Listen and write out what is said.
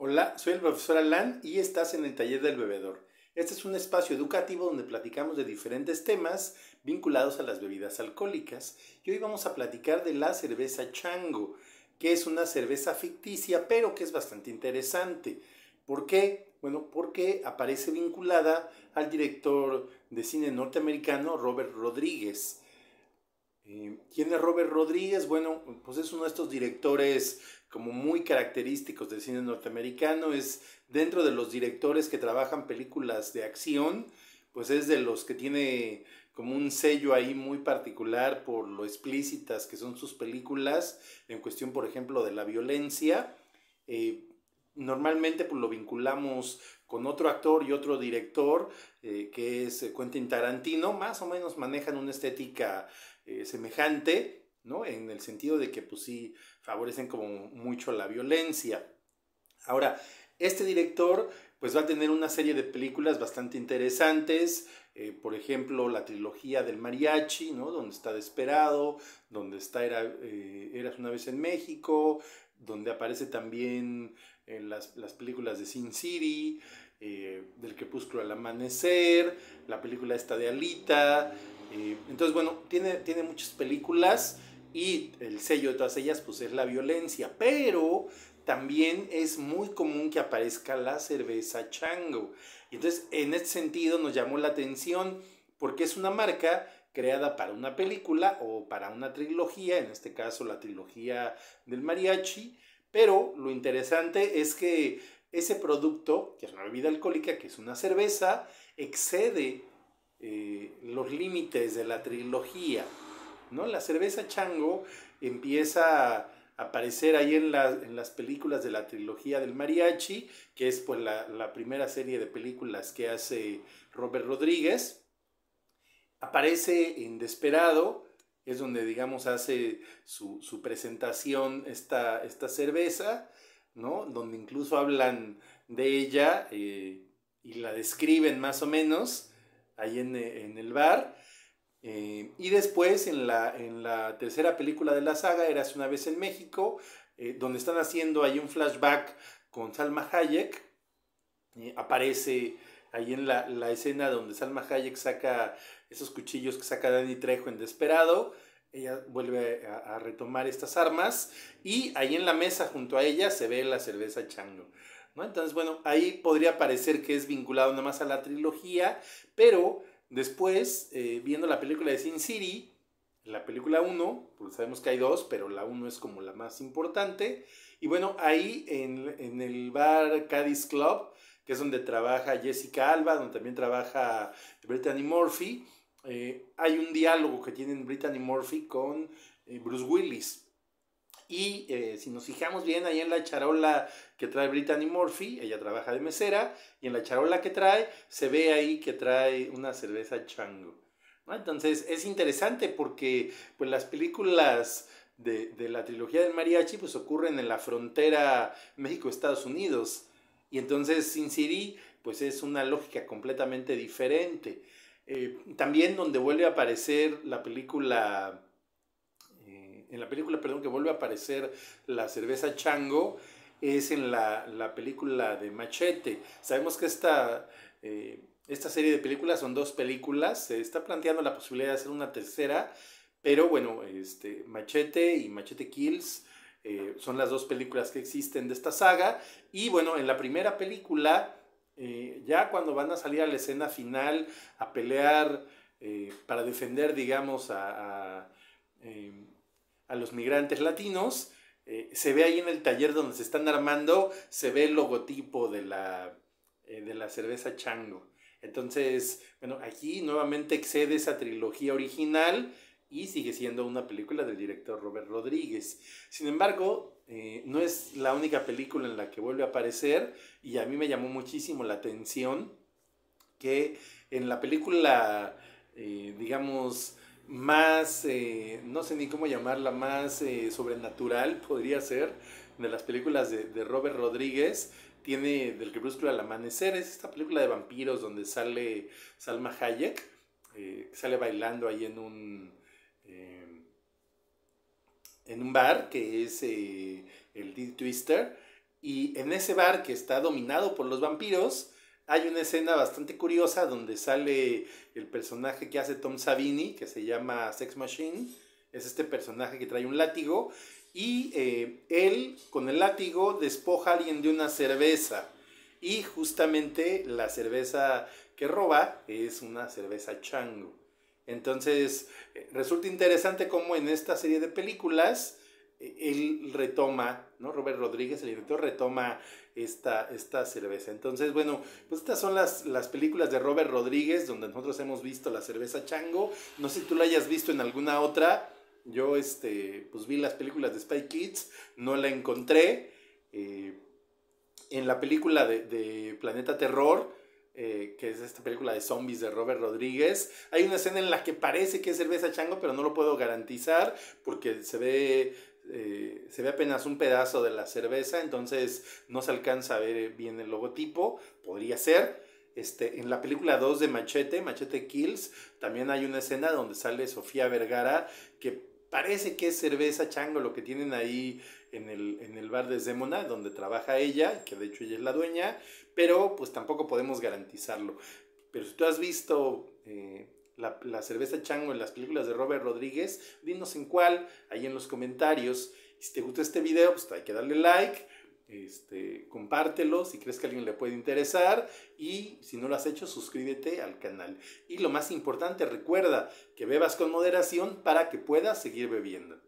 Hola, soy el profesor Alan y estás en el taller del bebedor. Este es un espacio educativo donde platicamos de diferentes temas vinculados a las bebidas alcohólicas y hoy vamos a platicar de la cerveza Chango, que es una cerveza ficticia pero que es bastante interesante. ¿Por qué? Bueno, porque aparece vinculada al director de cine norteamericano Robert Rodríguez. Eh, ¿Quién es Robert Rodríguez? Bueno, pues es uno de estos directores como muy característicos del cine norteamericano. Es dentro de los directores que trabajan películas de acción, pues es de los que tiene como un sello ahí muy particular por lo explícitas que son sus películas en cuestión, por ejemplo, de la violencia. Eh, normalmente pues, lo vinculamos con otro actor y otro director, eh, que es eh, Quentin Tarantino, más o menos manejan una estética eh, semejante, En el sentido de que, pues, sí, favorecen como mucho la violencia. Ahora, este director, pues va a tener una serie de películas bastante interesantes, por ejemplo, la trilogía del mariachi, Donde está Desperado, donde está Era, Eras una vez en México, donde aparece también en las, películas de Sin City, eh, del crepúsculo al amanecer, la película esta de Alita. Eh, entonces, bueno, tiene, tiene muchas películas y el sello de todas ellas pues es la violencia, pero también es muy común que aparezca la cerveza chango. Y entonces, en este sentido nos llamó la atención porque es una marca creada para una película o para una trilogía, en este caso la trilogía del mariachi, pero lo interesante es que ese producto, que es una bebida alcohólica, que es una cerveza, excede eh, los límites de la trilogía. ¿no? La cerveza chango empieza a aparecer ahí en, las películas de la trilogía del mariachi, que es pues la, la primera serie de películas que hace Robert Rodríguez aparece en Desperado, es donde, digamos, hace su, presentación esta, esta, cerveza, ¿no? Donde incluso hablan de ella eh, y la describen más o menos ahí en, eh, el bar. Eh, y después, en la, en la, tercera película de la saga, Eras una vez en México, donde están haciendo ahí un flashback con Salma Hayek, aparece ahí en la, escena donde Salma Hayek saca esos cuchillos que saca Danny Trejo en Desperado, ella vuelve a, retomar estas armas y ahí en la mesa junto a ella se ve la cerveza Chango. ¿no? Entonces, bueno, ahí podría parecer que es vinculado nada más a la trilogía, pero después, eh, viendo la película de Sin City, la película 1, pues sabemos que hay dos, pero la 1 es como la más importante, y bueno, ahí en, en el bar Cadiz Club, que es donde trabaja Jessica Alba, donde también trabaja Brittany Murphy. Eh, hay un diálogo que tienen Brittany Murphy con eh, Bruce Willis. Y eh, si nos fijamos bien, ahí en la charola que trae Brittany Murphy, ella trabaja de mesera, y en la charola que trae, se ve ahí que trae una cerveza chango. Entonces es interesante porque pues, las películas de, la trilogía del mariachi pues, ocurren en la frontera México-Estados Unidos y entonces Sin City, pues es una lógica completamente diferente. Eh, también donde vuelve a aparecer la película, eh, en la película, perdón, que vuelve a aparecer la cerveza Chango, es en la, película de Machete. Sabemos que esta, eh, esta serie de películas son dos películas, se está planteando la posibilidad de hacer una tercera, pero bueno, este, Machete y Machete Kills eh, son las dos películas que existen de esta saga. Y bueno, en la primera película, eh, ya cuando van a salir a la escena final a pelear eh, para defender, digamos, a, em, los migrantes latinos, se ve ahí en el taller donde se están armando, se ve el logotipo de la, de la cerveza Chango. Entonces, bueno, aquí nuevamente excede esa trilogía original y sigue siendo una película del director Robert Rodríguez. Sin embargo, eh, no es la única película en la que vuelve a aparecer y a mí me llamó muchísimo la atención que en la película, eh, digamos, más, eh, no sé ni cómo llamarla, más sobrenatural podría ser, de las películas de, Robert Rodríguez, tiene Del crepúsculo al amanecer, es esta película de vampiros donde sale Salma Hayek, sale bailando ahí en un eh, en un bar que es eh, el Dead Twister. Y en ese bar que está dominado por los vampiros, hay una escena bastante curiosa donde sale el personaje que hace Tom Savini, que se llama Sex Machine. Es este personaje que trae un látigo. Y eh, él, con el látigo, despoja a alguien de una cerveza. Y justamente la cerveza que roba es una cerveza chango. Entonces, resulta interesante cómo en esta serie de películas e, él retoma, ¿no? Robert Rodríguez, el director, retoma esta, cerveza. Entonces, bueno, pues estas son las, películas de Robert Rodríguez, donde nosotros hemos visto la cerveza Chango. No sé si tú la hayas visto en alguna otra. Yo, este, pues vi las películas de Spy Kids, no la encontré. Eh, en la película de Planeta Terror, eh, que es esta película de zombies de Robert Rodríguez. Hay una escena en la que parece que es cerveza chango, pero no lo puedo garantizar porque se ve, eh, se ve apenas un pedazo de la cerveza, entonces no se alcanza a ver bien el logotipo, podría ser. Este, en la película 2 de Machete, Machete Kills, también hay una escena donde sale Sofía Vergara que parece que es cerveza chango lo que tienen ahí en el, bar de Zemona, donde trabaja ella, que de hecho ella es la dueña, pero pues tampoco podemos garantizarlo. Pero si tú has visto eh, la, cerveza chango en las películas de Robert Rodríguez, dinos en cuál, ahí en los comentarios. Si te gustó este video, pues hay que darle like este, compártelo si crees que a alguien le puede interesar y si no lo has hecho, suscríbete al canal. Y lo más importante, recuerda que bebas con moderación para que puedas seguir bebiendo.